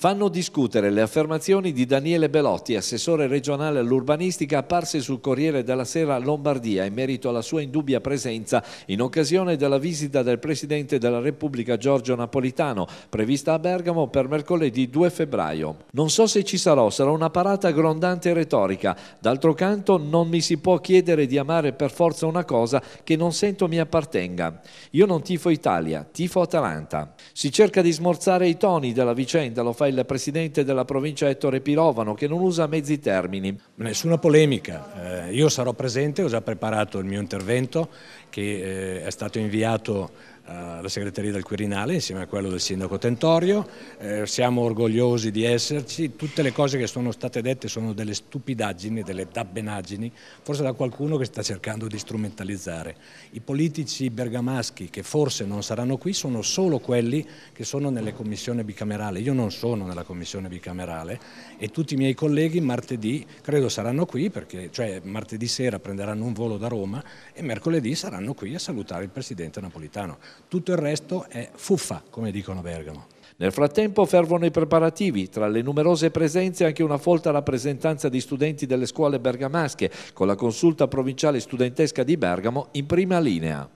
fanno discutere le affermazioni di Daniele Belotti, assessore regionale all'urbanistica, apparse sul Corriere della Sera Lombardia in merito alla sua indubbia presenza in occasione della visita del Presidente della Repubblica Giorgio Napolitano, prevista a Bergamo per mercoledì 2 febbraio. Non so se ci sarò, sarà una parata grondante retorica. D'altro canto non mi si può chiedere di amare per forza una cosa che non sento mi appartenga. Io non tifo Italia, tifo Atalanta. Si cerca di smorzare i toni della vicenda, lo fa il presidente della provincia Ettore Pirovano che non usa mezzi termini. Nessuna polemica, eh, io sarò presente, ho già preparato il mio intervento che eh, è stato inviato eh, la segreteria del Quirinale insieme a quello del sindaco Tentorio, eh, siamo orgogliosi di esserci, tutte le cose che sono state dette sono delle stupidaggini, delle dabbenaggini, forse da qualcuno che sta cercando di strumentalizzare. I politici bergamaschi che forse non saranno qui sono solo quelli che sono nelle commissioni bicamerali, io non sono nella commissione bicamerale e tutti i miei colleghi martedì credo saranno qui, perché, cioè martedì sera prenderanno un volo da Roma e mercoledì saranno qui a salutare il Presidente Napolitano. Tutto il resto è fuffa, come dicono Bergamo. Nel frattempo fervono i preparativi, tra le numerose presenze anche una folta rappresentanza di studenti delle scuole bergamasche, con la consulta provinciale studentesca di Bergamo in prima linea.